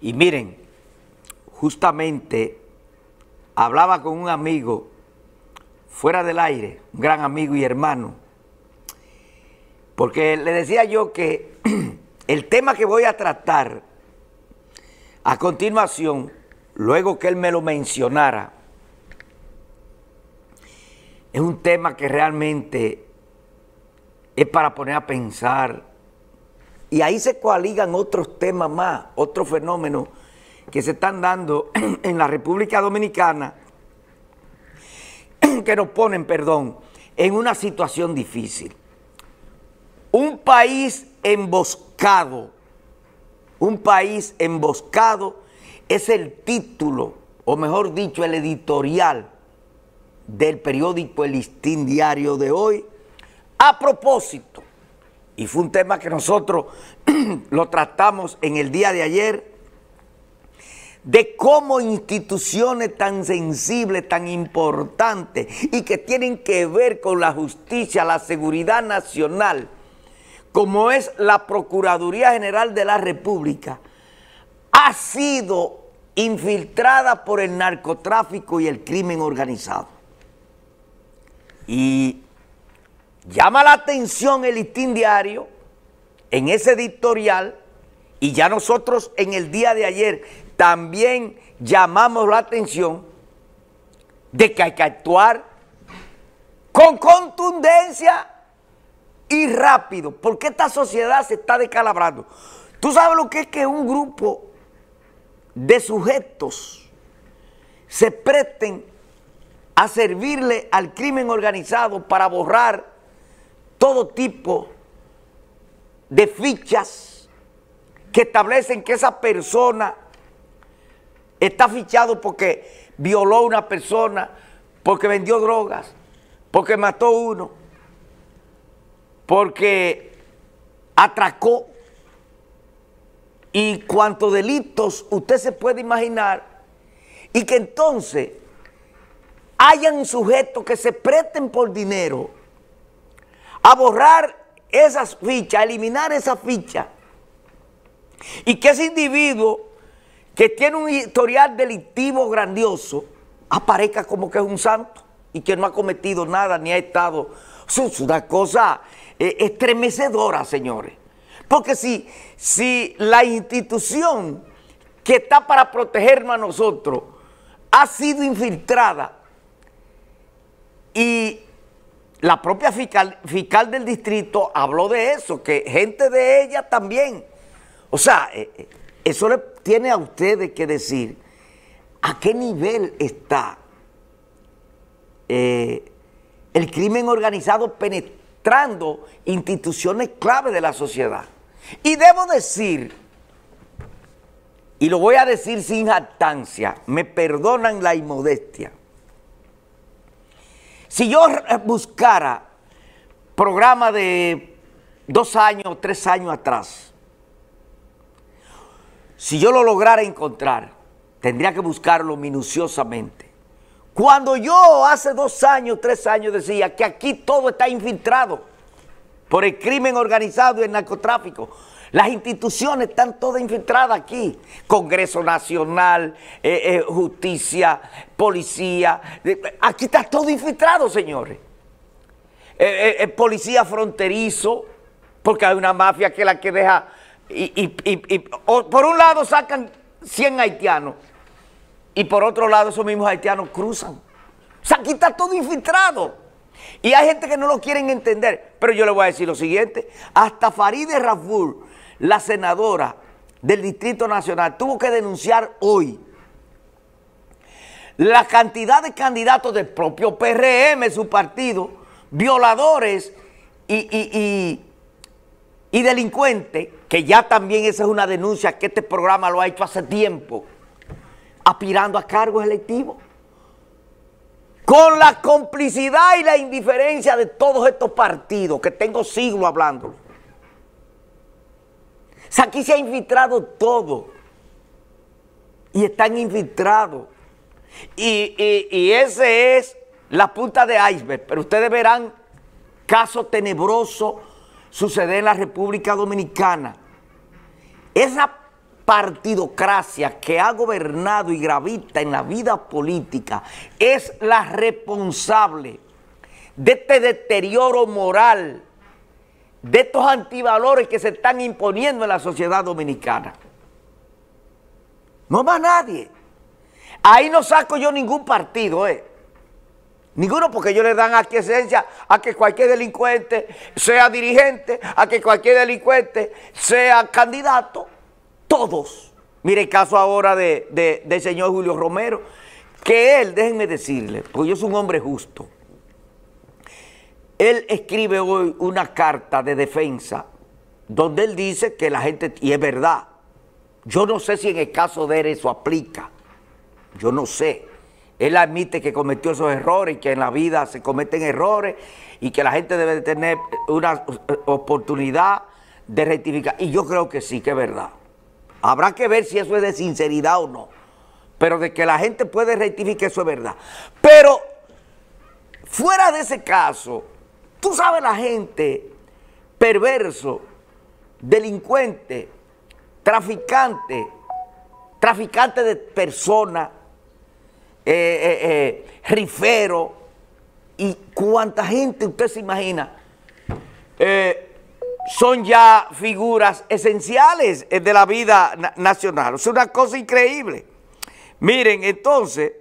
Y miren, justamente hablaba con un amigo fuera del aire, un gran amigo y hermano, porque le decía yo que el tema que voy a tratar a continuación, luego que él me lo mencionara, es un tema que realmente es para poner a pensar, y ahí se coaligan otros temas más, otros fenómenos que se están dando en la República Dominicana, que nos ponen, perdón, en una situación difícil. Un país emboscado, un país emboscado es el título, o mejor dicho, el editorial del periódico El Listín Diario de hoy, a propósito y fue un tema que nosotros lo tratamos en el día de ayer, de cómo instituciones tan sensibles, tan importantes y que tienen que ver con la justicia, la seguridad nacional, como es la Procuraduría General de la República, ha sido infiltrada por el narcotráfico y el crimen organizado. Y Llama la atención el listín diario en ese editorial y ya nosotros en el día de ayer también llamamos la atención de que hay que actuar con contundencia y rápido, porque esta sociedad se está descalabrando. Tú sabes lo que es que un grupo de sujetos se presten a servirle al crimen organizado para borrar todo tipo de fichas que establecen que esa persona está fichado porque violó a una persona, porque vendió drogas, porque mató a uno, porque atracó y cuantos delitos usted se puede imaginar y que entonces hayan sujetos que se presten por dinero a borrar esas fichas, a eliminar esas fichas. Y que ese individuo que tiene un historial delictivo grandioso aparezca como que es un santo y que no ha cometido nada ni ha estado. Es una cosa eh, estremecedora, señores. Porque si, si la institución que está para protegernos a nosotros ha sido infiltrada y la propia fiscal, del distrito habló de eso, que gente de ella también. O sea, eh, eh, eso le tiene a ustedes que decir a qué nivel está eh, el crimen organizado penetrando instituciones clave de la sociedad. Y debo decir, y lo voy a decir sin jactancia, me perdonan la inmodestia, si yo eh, buscara programa de dos años, tres años atrás, si yo lo lograra encontrar, tendría que buscarlo minuciosamente. Cuando yo hace dos años, tres años decía que aquí todo está infiltrado por el crimen organizado y el narcotráfico. Las instituciones están todas infiltradas aquí. Congreso Nacional, eh, eh, justicia, policía. Eh, aquí está todo infiltrado, señores. policía fronterizo, porque hay una mafia que la que deja... Y, por un lado sacan 100 haitianos y por otro lado esos mismos haitianos cruzan. O sea, aquí está todo infiltrado. Y hay gente que no lo quieren entender, pero yo le voy a decir lo siguiente. Hasta Faride Raful, la senadora del Distrito Nacional, tuvo que denunciar hoy la cantidad de candidatos del propio PRM, su partido, violadores y, y delincuentes, que ya también esa es una denuncia que este programa lo ha hecho hace tiempo, aspirando a cargos electivos con la complicidad y la indiferencia de todos estos partidos que tengo siglos hablando. aquí se ha infiltrado todo y están infiltrados. Y, y, ese es la punta de iceberg, pero ustedes verán caso tenebroso suceder en la República Dominicana. Esa partidocracia que ha gobernado y gravita en la vida política es la responsable de este deterioro moral, de estos antivalores que se están imponiendo en la sociedad dominicana. No más nadie. Ahí no saco yo ningún partido, ¿eh? Ninguno, porque ellos le dan esencia a que cualquier delincuente sea dirigente, a que cualquier delincuente sea candidato. Todos. Mire el caso ahora de, del señor Julio Romero, que él, déjenme decirle, porque yo soy un hombre justo, él escribe hoy una carta de defensa donde él dice que la gente, y es verdad, yo no sé si en el caso de él eso aplica, yo no sé. Él admite que cometió esos errores y que en la vida se cometen errores y que la gente debe tener una oportunidad de rectificar. Y yo creo que sí, que es verdad. Habrá que ver si eso es de sinceridad o no. Pero de que la gente puede rectificar, eso es verdad. Pero fuera de ese caso, tú sabes la gente perverso, delincuente, traficante, traficante de personas, eh, eh, eh, rifero, y cuánta gente usted se imagina son ya figuras esenciales eh, de la vida nacional. Es una cosa increíble. Miren, entonces,